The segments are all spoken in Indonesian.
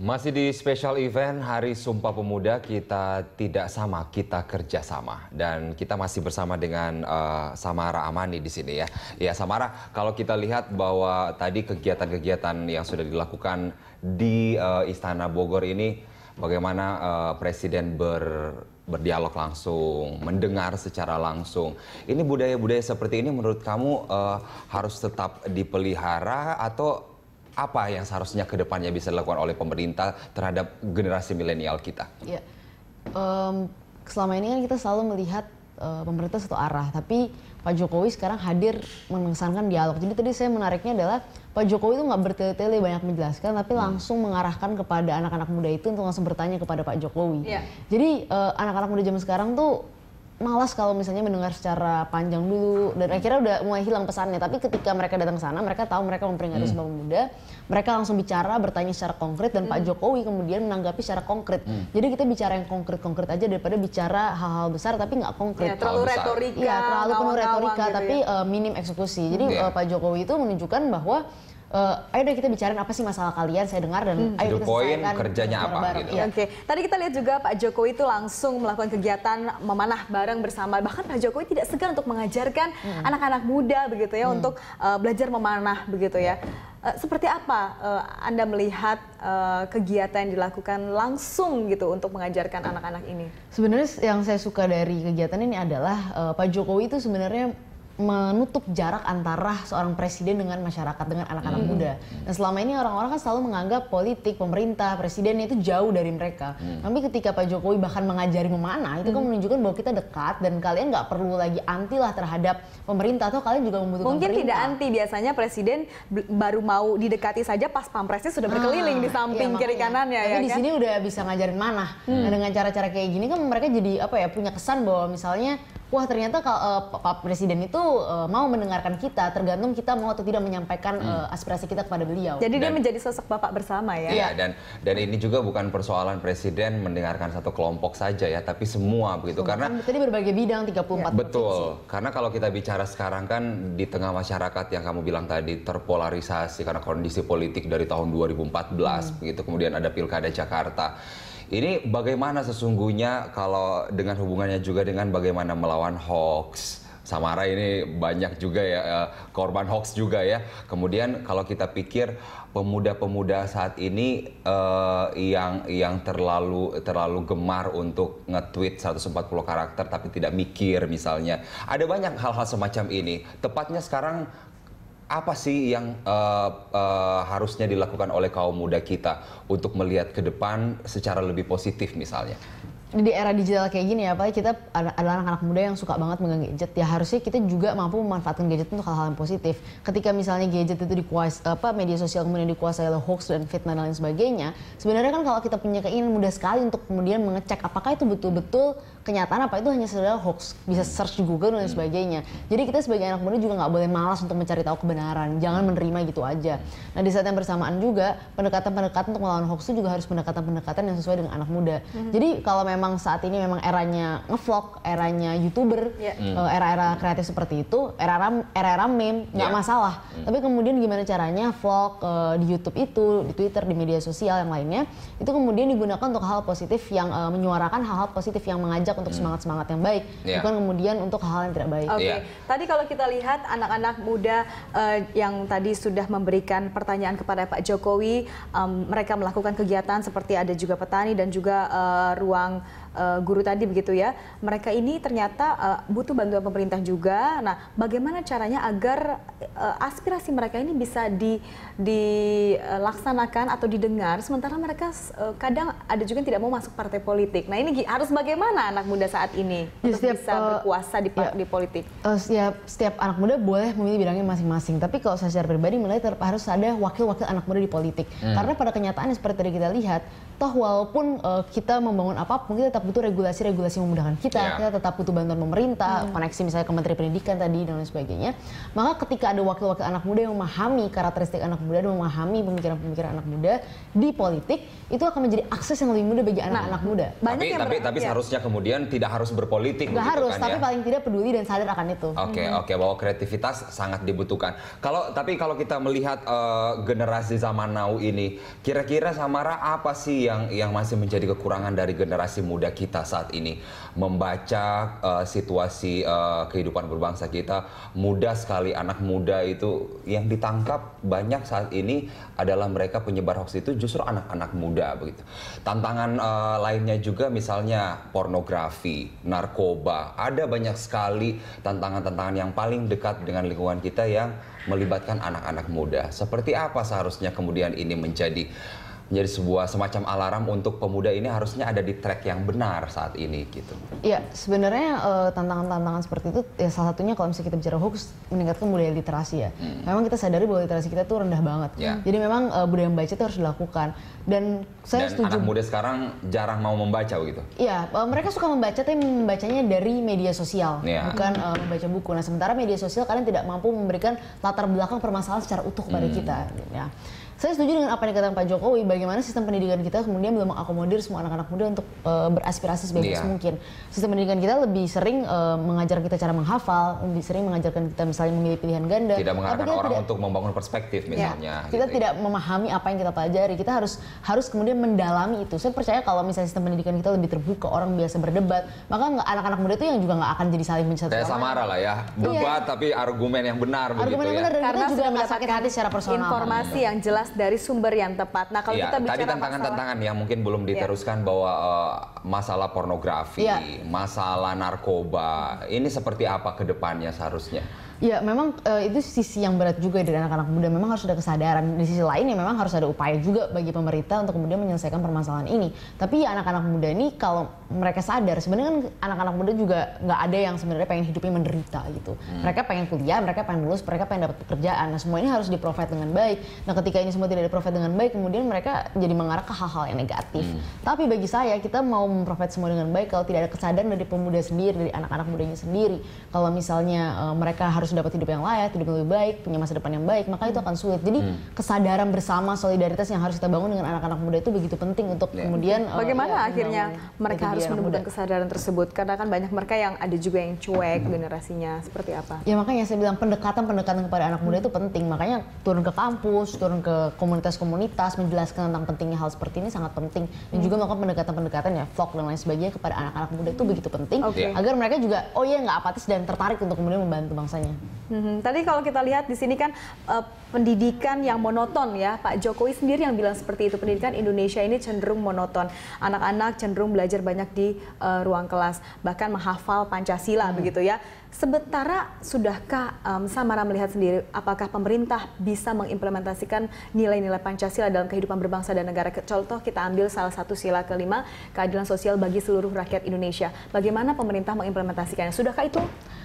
Masih di special event Hari Sumpah Pemuda kita tidak sama kita kerjasama dan kita masih bersama dengan uh, Samara Amani di sini ya. Ya Samara, kalau kita lihat bahwa tadi kegiatan-kegiatan yang sudah dilakukan di uh, Istana Bogor ini, bagaimana uh, Presiden ber berdialog langsung, mendengar secara langsung. Ini budaya-budaya seperti ini menurut kamu uh, harus tetap dipelihara atau apa yang seharusnya kedepannya bisa dilakukan oleh pemerintah terhadap generasi milenial kita? Ya, um, selama ini kan kita selalu melihat uh, pemerintah satu arah, tapi Pak Jokowi sekarang hadir mengesankan dialog. Jadi tadi saya menariknya adalah Pak Jokowi itu nggak bertele-tele banyak menjelaskan, tapi hmm. langsung mengarahkan kepada anak-anak muda itu untuk langsung bertanya kepada Pak Jokowi. Ya. Jadi eh, anak-anak uh, anak -anak muda zaman sekarang tuh malas kalau misalnya mendengar secara panjang dulu dan hmm. akhirnya udah mulai hilang pesannya tapi ketika mereka datang ke sana mereka tahu mereka memperingati hmm. Pemuda mereka langsung bicara bertanya secara konkret dan hmm. Pak Jokowi kemudian menanggapi secara konkret hmm. jadi kita bicara yang konkret-konkret aja daripada bicara hal-hal besar tapi nggak konkret ya, terlalu retorika ya terlalu penuh retorika gitu tapi ya. eh, minim eksekusi jadi yeah. Hmm. Pak Jokowi itu menunjukkan bahwa uh, ayo deh kita bicarain apa sih masalah kalian saya dengar dan hmm. ayo kita kerjanya apa gitu. Ya. Oke. Okay. Tadi kita lihat juga Pak Jokowi itu langsung melakukan kegiatan memanah bareng bersama bahkan Pak Jokowi tidak segan untuk mengajarkan hmm. anak-anak hmm. muda begitu ya hmm. untuk uh, belajar memanah begitu ya. Eh, seperti apa uh, Anda melihat uh, kegiatan yang dilakukan langsung gitu untuk mengajarkan anak-anak ini? Sebenarnya yang saya suka dari kegiatan ini adalah uh, Pak Jokowi itu sebenarnya menutup jarak antara seorang presiden dengan masyarakat dengan anak-anak mm. muda. Dan nah, selama ini orang-orang kan selalu menganggap politik, pemerintah, presiden itu jauh dari mereka. Mm. Tapi ketika Pak Jokowi bahkan mengajari memanah itu mm. kan hmm. menunjukkan bahwa kita dekat dan kalian nggak perlu lagi anti lah terhadap pemerintah atau kalian juga membutuhkan Mungkin pemerintah. tidak anti biasanya presiden baru mau didekati saja pas pampresnya sudah berkeliling ah, di samping iya, kiri kanannya. Tapi ya, di kan? sini udah bisa ngajarin mana Mm. Nah dengan cara-cara kayak gini kan mereka jadi apa ya punya kesan bahwa misalnya wah ternyata uh, Pak Presiden itu uh, mau mendengarkan kita tergantung kita mau atau tidak menyampaikan hmm. uh, aspirasi kita kepada beliau. Jadi dan, dia menjadi sosok bapak bersama ya. Iya dan dan ini juga bukan persoalan presiden mendengarkan satu kelompok saja ya, tapi semua begitu semua. karena kan tadi berbagai bidang 34 ya. Betul. Karena kalau kita bicara sekarang kan di tengah masyarakat yang kamu bilang tadi terpolarisasi karena kondisi politik dari tahun 2014 hmm. begitu kemudian ada Pilkada Jakarta. Ini bagaimana sesungguhnya kalau dengan hubungannya juga dengan bagaimana melawan hoax? Samara ini banyak juga ya eh, korban hoax juga ya. Kemudian kalau kita pikir pemuda-pemuda saat ini uh, yang yang terlalu terlalu gemar untuk nge-tweet 140 karakter tapi tidak mikir misalnya. Ada banyak hal-hal semacam ini. Tepatnya sekarang apa sih yang uh, uh, harusnya dilakukan oleh kaum muda kita untuk melihat ke depan secara lebih positif misalnya? di era digital kayak gini ya, apalagi kita adalah anak-anak muda yang suka banget megang gadget, ya harusnya kita juga mampu memanfaatkan gadget untuk hal-hal yang positif. Ketika misalnya gadget itu dikuasai, apa media sosial kemudian dikuasai oleh hoax dan fitnah dan lain sebagainya, sebenarnya kan kalau kita punya keinginan mudah sekali untuk kemudian mengecek apakah itu betul-betul kenyataan apa itu hanya sekedar hoax, bisa search di Google dan lain hmm. sebagainya. Jadi kita sebagai anak muda juga nggak boleh malas untuk mencari tahu kebenaran, jangan menerima gitu aja. Nah di saat yang bersamaan juga pendekatan-pendekatan untuk melawan hoax itu juga harus pendekatan-pendekatan yang sesuai dengan anak muda. Hmm. Jadi kalau memang memang saat ini memang eranya ngevlog, eranya youtuber, yeah. Iya. mm. era-era kreatif seperti itu, era-era era-era meme nggak yeah. masalah. Mm. Tapi kemudian gimana caranya vlog uh, di YouTube itu, di Twitter, di media sosial yang lainnya itu kemudian digunakan untuk hal positif yang uh, menyuarakan hal-hal positif yang mengajak untuk hmm. semangat-semangat yang baik, yeah. bukan kemudian untuk hal-hal yang tidak baik. Oke. Okay. Iya. Yeah. Tadi kalau kita lihat anak-anak muda uh, yang tadi sudah memberikan pertanyaan kepada Pak Jokowi, um, mereka melakukan kegiatan seperti ada juga petani dan juga uh, ruang uh, guru tadi begitu ya. Mereka ini ternyata uh, butuh bantuan pemerintah juga. Nah, bagaimana caranya agar uh, aspirasi mereka ini bisa di dilaksanakan atau didengar sementara mereka uh, kadang ada juga yang tidak mau masuk partai politik. Nah, ini harus bagaimana anak muda saat ini ya, untuk setiap, bisa uh, berkuasa di ya, di politik? Uh, setiap setiap anak muda boleh memilih bidangnya masing-masing, tapi kalau saya secara pribadi mulai harus ada wakil-wakil anak muda di politik. Hmm. Karena pada kenyataannya seperti tadi kita lihat, toh walaupun uh, kita membangun apapun kita tetap butuh regulasi-regulasi memudahkan kita, yeah. kita tetap butuh bantuan pemerintah, mm. koneksi misalnya ke Menteri Pendidikan tadi dan lain sebagainya. Maka ketika ada wakil-wakil anak muda yang memahami karakteristik anak muda dan memahami pemikiran-pemikiran anak muda di politik, itu akan menjadi akses yang lebih mudah bagi anak-anak nah, muda. Banyak tapi yang tapi, tapi ya. seharusnya kemudian tidak harus berpolitik. Tidak harus, kan tapi ya? paling tidak peduli dan sadar akan itu. Oke okay, hmm. oke okay, bahwa kreativitas sangat dibutuhkan. Kalau tapi kalau kita melihat uh, generasi zaman now ini, kira-kira Samara apa sih yang yang masih menjadi kekurangan dari generasi muda kita saat ini membaca uh, situasi uh, kehidupan berbangsa kita mudah sekali anak muda itu yang ditangkap banyak saat ini adalah mereka penyebar hoax itu justru anak-anak muda begitu. Tantangan uh, lainnya juga misalnya pornografi, narkoba. Ada banyak sekali tantangan-tantangan yang paling dekat dengan lingkungan kita yang melibatkan anak-anak muda. Seperti apa seharusnya kemudian ini menjadi menjadi sebuah semacam alarm untuk pemuda ini harusnya ada di track yang benar saat ini gitu. Ya sebenarnya eh, tantangan-tantangan seperti itu ya salah satunya kalau misalnya kita bicara hoax meningkatkan budaya literasi ya. Hmm. Memang kita sadari bahwa literasi kita tuh rendah banget. Ya. Jadi memang uh, budaya membaca itu harus dilakukan dan saya dan setuju. anak muda sekarang jarang mau membaca gitu. Iya uh, mereka suka membaca tapi membacanya dari media sosial ya. bukan uh, membaca buku. Nah sementara media sosial kalian tidak mampu memberikan latar belakang permasalahan secara utuh kepada hmm. kita. Ya. Saya setuju dengan apa yang dikatakan Pak Jokowi, bagaimana sistem pendidikan kita kemudian belum mengakomodir semua anak-anak muda untuk uh, beraspirasi sebebas iya. yeah. mungkin. Sistem pendidikan kita lebih sering uh, eh, mengajar kita cara menghafal, lebih sering mengajarkan kita misalnya memilih pilihan ganda. Tidak mengarahkan orang tidak, untuk membangun perspektif iya. misalnya. Yeah. Kita gitu. Ya. tidak memahami apa yang kita pelajari, kita harus harus kemudian mendalami itu. Saya percaya kalau misalnya sistem pendidikan kita lebih terbuka, orang biasa berdebat, maka anak-anak muda itu yang juga nggak akan jadi saling mencari. saya Samara lah ya, iya. debat yeah. tapi argumen yang benar argumen begitu yang ya. benar ya. Dan Karena juga nggak sakit hati secara personal. Informasi yang jelas dari sumber yang tepat. Nah, kalau ya, kita bicara tadi tantangan-tantangan yang mungkin belum ya. diteruskan ya. bahwa uh, masalah pornografi, ya. masalah narkoba, ini seperti apa ke depannya seharusnya? Ya memang uh, itu sisi yang berat juga ya dari anak-anak muda. Memang harus ada kesadaran. Di sisi lain ya memang harus ada upaya juga bagi pemerintah untuk kemudian menyelesaikan permasalahan ini. Tapi ya anak-anak muda ini kalau mereka sadar sebenarnya kan anak-anak muda juga nggak ada yang sebenarnya pengen hidupnya menderita gitu. Hmm. Mereka pengen kuliah, mereka pengen lulus, mereka pengen dapat pekerjaan. Nah semua ini harus diprovide dengan baik. Nah ketika ini semua tidak diprovide dengan baik, kemudian mereka jadi mengarah ke hal-hal yang negatif. Hmm. Tapi bagi saya kita mau memprofit semua dengan baik kalau tidak ada kesadaran dari pemuda sendiri, dari anak-anak mudanya sendiri. Kalau misalnya uh, mereka harus harus dapat hidup yang layak, hidup yang lebih baik, punya masa depan yang baik, maka itu akan sulit. Jadi hmm. kesadaran bersama solidaritas yang harus kita bangun dengan anak-anak muda itu begitu penting untuk yeah. kemudian eh, bagaimana uh, ya, akhirnya mereka harus menumbuhkan kesadaran tersebut karena kan banyak mereka yang ada juga yang cuek generasinya seperti apa? Ya makanya saya bilang pendekatan-pendekatan kepada anak muda itu penting. Makanya turun ke kampus, turun ke komunitas-komunitas menjelaskan tentang pentingnya hal seperti ini sangat penting dan hmm. juga melakukan pendekatan-pendekatan ya vlog dan lain sebagainya kepada anak-anak muda itu begitu penting okay. agar mereka juga oh iya nggak apatis dan tertarik untuk kemudian membantu bangsanya. Hmm, tadi kalau kita lihat di sini kan uh, pendidikan yang monoton ya Pak Jokowi sendiri yang bilang seperti itu pendidikan Indonesia ini cenderung monoton anak-anak cenderung belajar banyak di uh, ruang kelas bahkan menghafal Pancasila hmm. begitu ya Sementara sudahkah um, Samara melihat sendiri apakah pemerintah bisa mengimplementasikan nilai-nilai Pancasila dalam kehidupan berbangsa dan negara? Contoh kita ambil salah satu sila kelima, keadilan sosial bagi seluruh rakyat Indonesia. Bagaimana pemerintah mengimplementasikannya? Sudahkah itu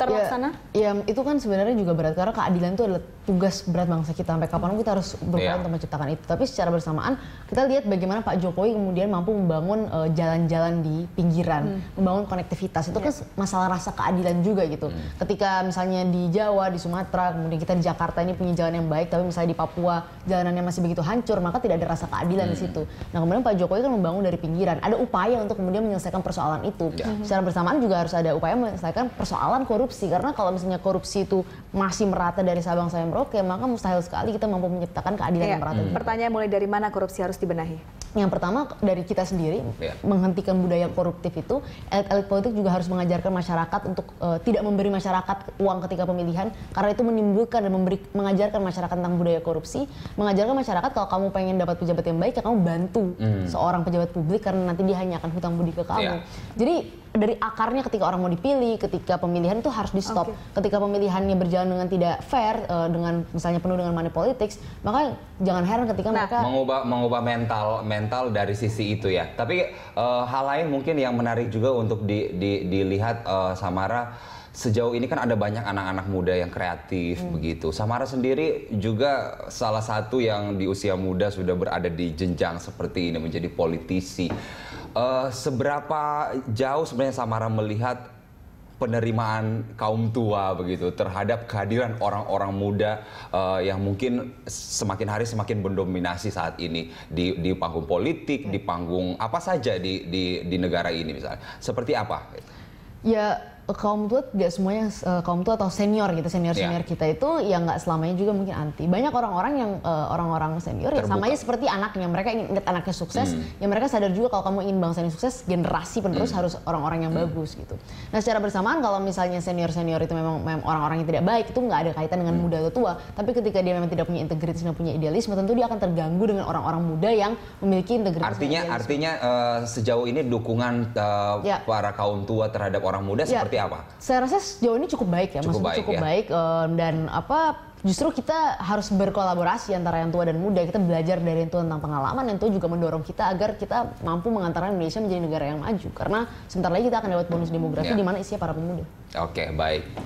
terlaksana? Ya, ya itu kan sebenarnya juga berat karena keadilan itu adalah tugas berat bangsa kita. Sampai kapan kita harus berperan yeah. untuk menciptakan itu. Tapi secara bersamaan kita lihat bagaimana Pak Jokowi kemudian mampu membangun eh, jalan-jalan uh, di pinggiran, hmm. membangun konektivitas. Itu yeah. kan iya. masalah rasa keadilan juga gitu gitu. Hmm. Ketika misalnya di Jawa, di Sumatera, kemudian kita di Jakarta ini punya jalan yang baik, tapi misalnya di Papua jalanannya masih begitu hancur, maka tidak ada rasa keadilan hmm. di situ. Nah kemudian Pak Jokowi kan membangun dari pinggiran, ada upaya untuk kemudian menyelesaikan persoalan itu. Hmm. Secara bersamaan juga harus ada upaya menyelesaikan persoalan korupsi, karena kalau misalnya korupsi itu masih merata dari Sabang sampai Merauke, maka mustahil sekali kita mampu menciptakan keadilan ya. yang merata. Hmm. Pertanyaan mulai dari mana korupsi harus dibenahi? Yang pertama dari kita sendiri ya. menghentikan budaya koruptif itu elit-elit politik juga harus mengajarkan masyarakat untuk uh, tidak memberi masyarakat uang ketika pemilihan karena itu menimbulkan dan memberi mengajarkan masyarakat tentang budaya korupsi, mengajarkan masyarakat kalau kamu pengen dapat pejabat yang baik ya kamu bantu hmm. seorang pejabat publik karena nanti dia hanya akan hutang budi ke kamu. ya. Jadi dari akarnya ketika orang mau dipilih, ketika pemilihan itu harus di stop. Okay. Ketika pemilihannya berjalan dengan tidak fair, uh, dengan misalnya penuh dengan money politics, maka jangan heran ketika nah, mereka mengubah mengubah mental mental dari sisi itu ya. Tapi uh, hal lain mungkin yang menarik juga untuk di, di, dilihat uh, Samara sejauh ini kan ada banyak anak-anak muda yang kreatif hmm. begitu. Samara sendiri juga salah satu yang di usia muda sudah berada di jenjang seperti ini menjadi politisi uh, seberapa jauh sebenarnya Samara melihat penerimaan kaum tua begitu terhadap kehadiran orang-orang muda uh, yang mungkin semakin hari semakin mendominasi saat ini di di panggung politik, ya. di panggung apa saja di di di negara ini misalnya. Seperti apa? Ya kaum tua tidak semuanya uh, kaum tua atau senior gitu senior senior iya. yeah. kita itu yang nggak selamanya juga mungkin anti banyak orang-orang yang uh, orang-orang senior Terbuka. ya sama aja seperti anaknya mereka ingin lihat anaknya sukses mm. ya mereka sadar juga kalau kamu ingin bangsa ini sukses generasi penerus mm. harus orang-orang yang mm. bagus gitu nah secara bersamaan kalau misalnya senior senior itu memang, memang orang-orang yang tidak baik itu nggak ada kaitan dengan mm. muda atau tua tapi ketika dia memang tidak punya integritas dan punya idealisme tentu dia akan terganggu dengan orang-orang muda yang memiliki integritas artinya artinya uh, sejauh ini dukungan uh, yeah. para kaum tua terhadap orang muda yeah. seperti seperti apa? Saya rasa sejauh ini cukup baik ya, cukup maksudnya baik, cukup ya? baik um, dan apa justru kita harus berkolaborasi antara yang tua dan muda. Kita belajar dari yang tua tentang pengalaman, yang tua juga mendorong kita agar kita mampu mengantarkan Indonesia menjadi negara yang maju. Karena sebentar lagi kita akan dapat bonus demografi ya. di mana isinya para pemuda. Oke, okay, baik.